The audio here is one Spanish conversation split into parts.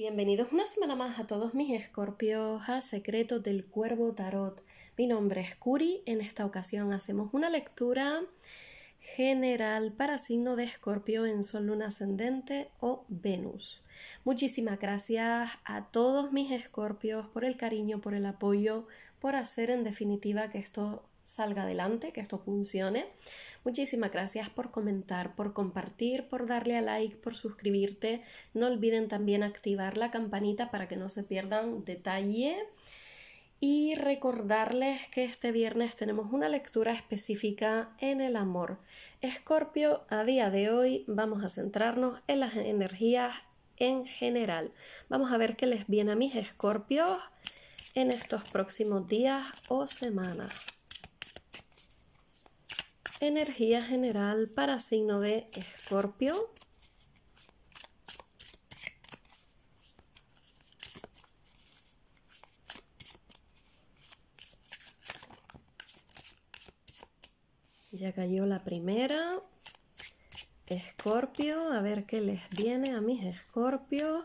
Bienvenidos una semana más a todos mis escorpios a secretos del cuervo tarot. Mi nombre es Curi. En esta ocasión hacemos una lectura general para signo de escorpio en sol, luna ascendente o Venus. Muchísimas gracias a todos mis escorpios por el cariño, por el apoyo, por hacer en definitiva que esto salga adelante, que esto funcione. Muchísimas gracias por comentar, por compartir, por darle a like, por suscribirte. No olviden también activar la campanita para que no se pierdan detalle. Y recordarles que este viernes tenemos una lectura específica en el amor. Escorpio, a día de hoy vamos a centrarnos en las energías en general. Vamos a ver qué les viene a mis escorpios en estos próximos días o semanas. Energía general para signo de escorpio. Ya cayó la primera. Escorpio, a ver qué les viene a mis escorpios.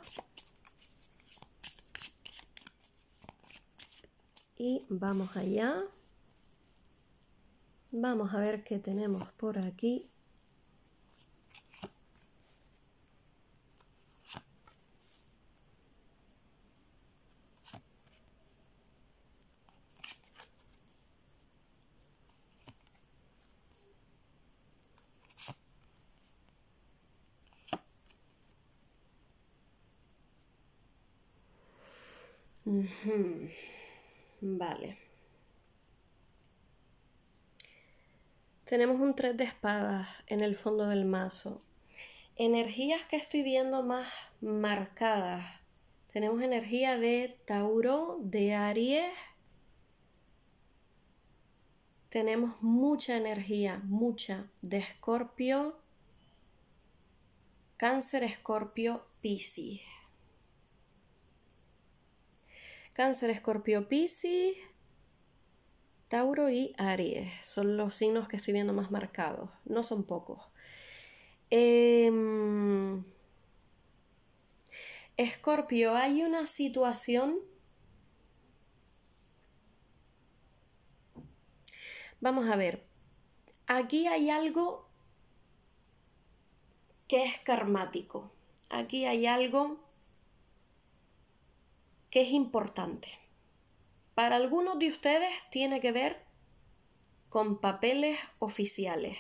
Y vamos allá. Vamos a ver qué tenemos por aquí. Vale. Tenemos un 3 de espadas en el fondo del mazo. Energías que estoy viendo más marcadas. Tenemos energía de Tauro, de Aries. Tenemos mucha energía, mucha, de Escorpio, Cáncer, Escorpio, Piscis. Cáncer, Escorpio, Piscis Tauro y Aries son los signos que estoy viendo más marcados, no son pocos. Eh, Escorpio, hay una situación. Vamos a ver. Aquí hay algo que es karmático. Aquí hay algo que es importante. Para algunos de ustedes tiene que ver con papeles oficiales.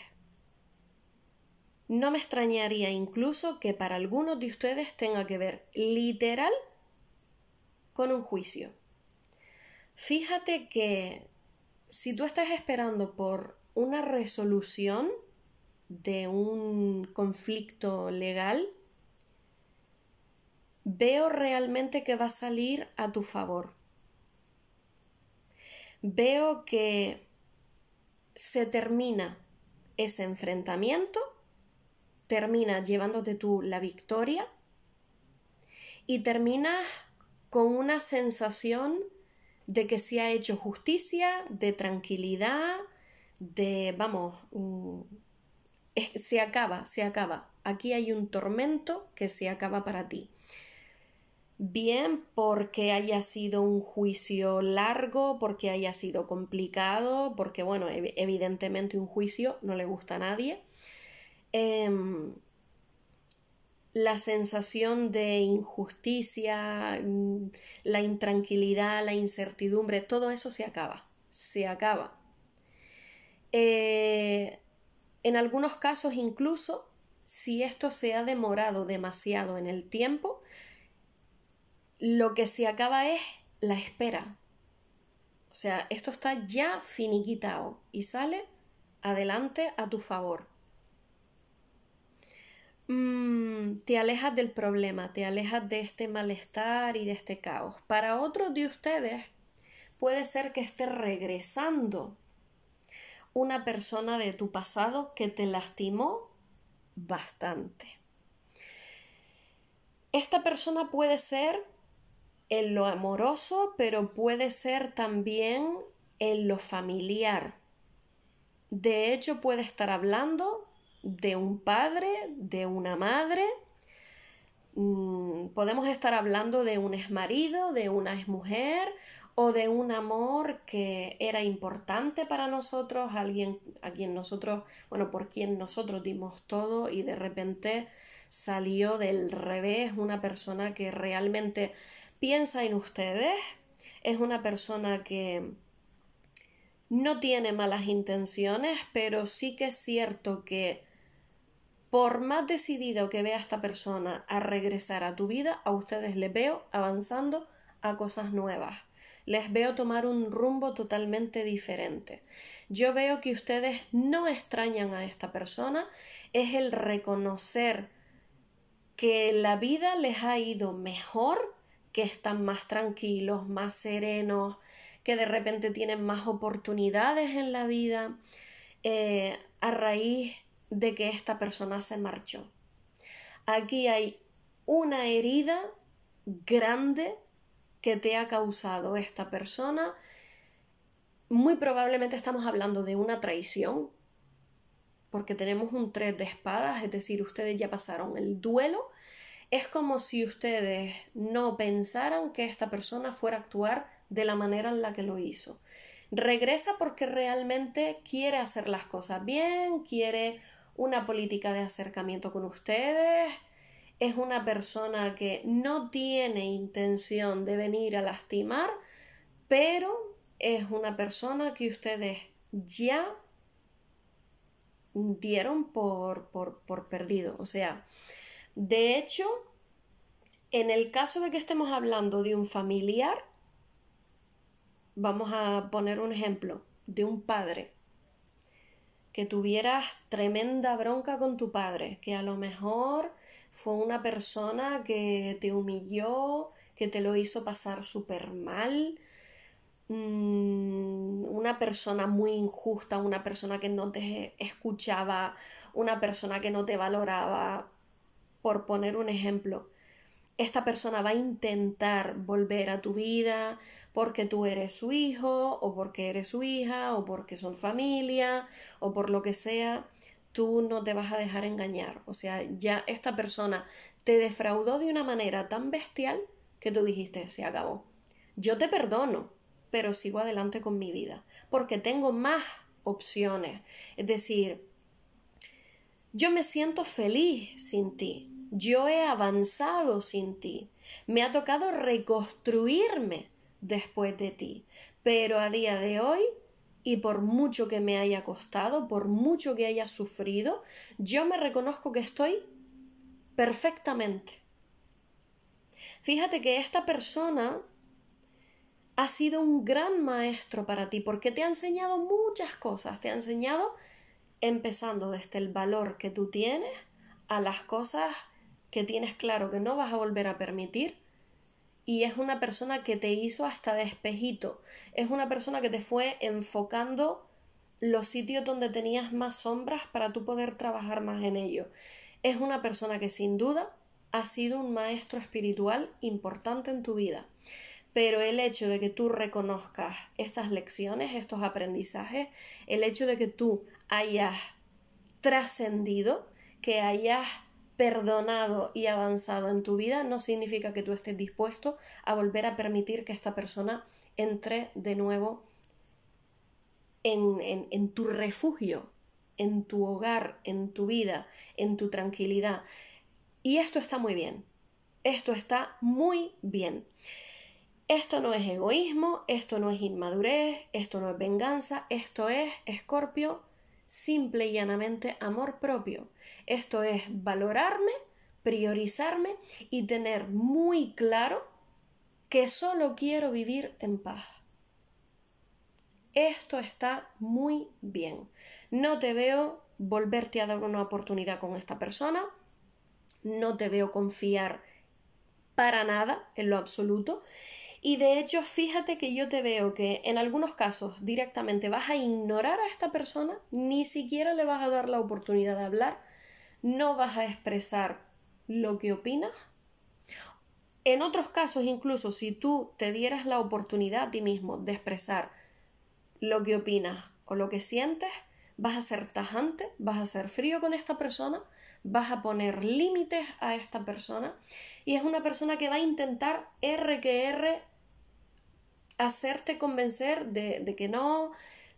No me extrañaría incluso que para algunos de ustedes tenga que ver literal con un juicio. Fíjate que si tú estás esperando por una resolución de un conflicto legal, veo realmente que va a salir a tu favor veo que se termina ese enfrentamiento, termina llevándote tú la victoria y terminas con una sensación de que se ha hecho justicia, de tranquilidad, de, vamos, mm, se acaba, se acaba. Aquí hay un tormento que se acaba para ti bien porque haya sido un juicio largo, porque haya sido complicado, porque, bueno, evidentemente un juicio no le gusta a nadie. Em, la sensación de injusticia, mm, la intranquilidad, la incertidumbre, todo eso se acaba, se acaba. Eh, en algunos casos incluso, si esto se ha demorado demasiado en el tiempo, lo que se acaba es la espera. O sea, esto está ya finiquitado y sale adelante a tu favor. Mm, te alejas del problema, te alejas de este malestar y de este caos. Para otros de ustedes puede ser que esté regresando una persona de tu pasado que te lastimó bastante. Esta persona puede ser en lo amoroso, pero puede ser también en lo familiar. De hecho, puede estar hablando de un padre, de una madre, mm, podemos estar hablando de un marido... de una mujer... o de un amor que era importante para nosotros, alguien a quien nosotros, bueno, por quien nosotros dimos todo y de repente salió del revés una persona que realmente piensa en ustedes, es una persona que no tiene malas intenciones, pero sí que es cierto que por más decidido que vea esta persona a regresar a tu vida, a ustedes les veo avanzando a cosas nuevas. Les veo tomar un rumbo totalmente diferente. Yo veo que ustedes no extrañan a esta persona, es el reconocer que la vida les ha ido mejor que están más tranquilos, más serenos, que de repente tienen más oportunidades en la vida eh, a raíz de que esta persona se marchó. Aquí hay una herida grande que te ha causado esta persona. Muy probablemente estamos hablando de una traición, porque tenemos un tres de espadas, es decir, ustedes ya pasaron el duelo es como si ustedes no pensaran que esta persona fuera a actuar de la manera en la que lo hizo. Regresa porque realmente quiere hacer las cosas bien, quiere una política de acercamiento con ustedes, es una persona que no tiene intención de venir a lastimar, pero es una persona que ustedes ya dieron por, por, por perdido. O sea, de hecho, en el caso de que estemos hablando de un familiar, vamos a poner un ejemplo, de un padre, que tuvieras tremenda bronca con tu padre, que a lo mejor fue una persona que te humilló, que te lo hizo pasar súper mal, mm, una persona muy injusta, una persona que no te escuchaba, una persona que no te valoraba, por poner un ejemplo, esta persona va a intentar volver a tu vida porque tú eres su hijo o porque eres su hija o porque son familia o por lo que sea, tú no te vas a dejar engañar. O sea, ya esta persona te defraudó de una manera tan bestial que tú dijiste, se acabó. Yo te perdono, pero sigo adelante con mi vida porque tengo más opciones. Es decir, yo me siento feliz sin ti, yo he avanzado sin ti. Me ha tocado reconstruirme después de ti. Pero a día de hoy, y por mucho que me haya costado, por mucho que haya sufrido, yo me reconozco que estoy perfectamente. Fíjate que esta persona ha sido un gran maestro para ti porque te ha enseñado muchas cosas, te ha enseñado empezando desde el valor que tú tienes a las cosas que tienes claro que no vas a volver a permitir y es una persona que te hizo hasta despejito es una persona que te fue enfocando los sitios donde tenías más sombras para tú poder trabajar más en ello. Es una persona que sin duda ha sido un maestro espiritual importante en tu vida. Pero el hecho de que tú reconozcas estas lecciones, estos aprendizajes, el hecho de que tú hayas trascendido, que hayas perdonado y avanzado en tu vida no significa que tú estés dispuesto a volver a permitir que esta persona entre de nuevo en, tu refugio, en tu hogar, en tu vida, en tu tranquilidad. Y esto está muy bien. Esto está muy bien. Esto no es egoísmo, esto no es inmadurez, esto no es venganza, esto es, Escorpio, simple y llanamente amor propio. Esto es valorarme, priorizarme y tener muy claro que solo quiero vivir en paz. Esto está muy bien. No te veo volverte a dar una oportunidad con esta persona. No te veo confiar para nada, en lo absoluto. Y de hecho, fíjate que yo te veo que en algunos casos directamente vas a ignorar a esta persona, ni siquiera le vas a dar la oportunidad de hablar, no vas a expresar lo que opinas. En otros casos, incluso si tú te dieras la oportunidad a ti mismo de expresar lo que opinas o lo que sientes, vas a ser tajante, vas a ser frío con esta persona, vas a poner límites a esta persona y es una persona que va a intentar R que hacerte convencer de, de que no,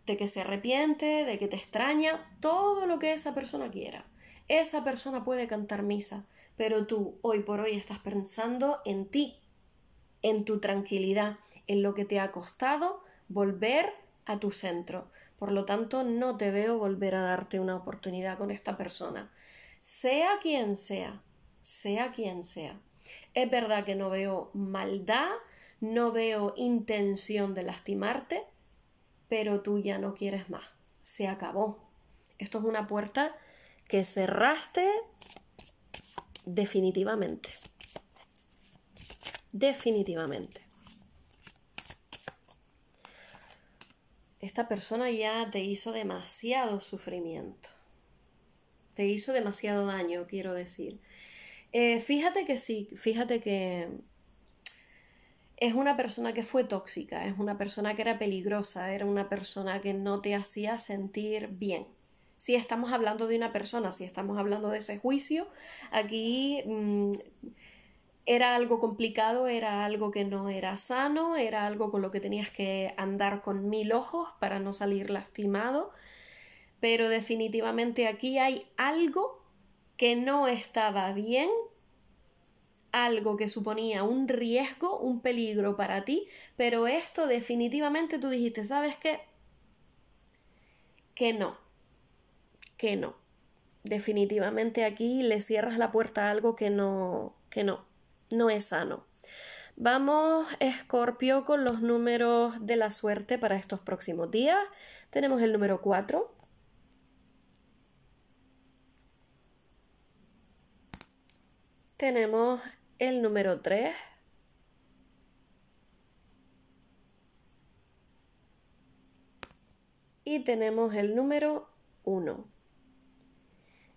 de que se arrepiente, de que te extraña, todo lo que esa persona quiera. Esa persona puede cantar misa, pero tú hoy por hoy estás pensando en ti, en tu tranquilidad, en lo que te ha costado volver a tu centro. Por lo tanto, no te veo volver a darte una oportunidad con esta persona. Sea quien sea, sea quien sea. Es verdad que no veo maldad no veo intención de lastimarte, pero tú ya no quieres más. Se acabó. Esto es una puerta que cerraste definitivamente. Definitivamente. Esta persona ya te hizo demasiado sufrimiento. Te hizo demasiado daño, quiero decir. Eh, fíjate que sí, fíjate que es una persona que fue tóxica, es una persona que era peligrosa, era una persona que no te hacía sentir bien. Si estamos hablando de una persona, si estamos hablando de ese juicio, aquí mm, era algo complicado, era algo que no era sano, era algo con lo que tenías que andar con mil ojos para no salir lastimado, pero definitivamente aquí hay algo que no estaba bien algo que suponía un riesgo, un peligro para ti, pero esto definitivamente tú dijiste, ¿sabes qué? Que no, que no. Definitivamente aquí le cierras la puerta a algo que no, que no, no es sano. Vamos, Escorpio, con los números de la suerte para estos próximos días. Tenemos el número 4, tenemos el número 3. Y tenemos el número 1.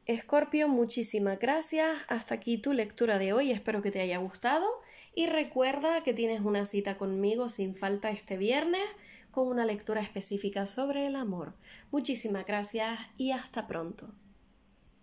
Escorpio, muchísimas gracias. Hasta aquí tu lectura de hoy. Espero que te haya gustado. Y recuerda que tienes una cita conmigo sin falta este viernes con una lectura específica sobre el amor. Muchísimas gracias y hasta pronto.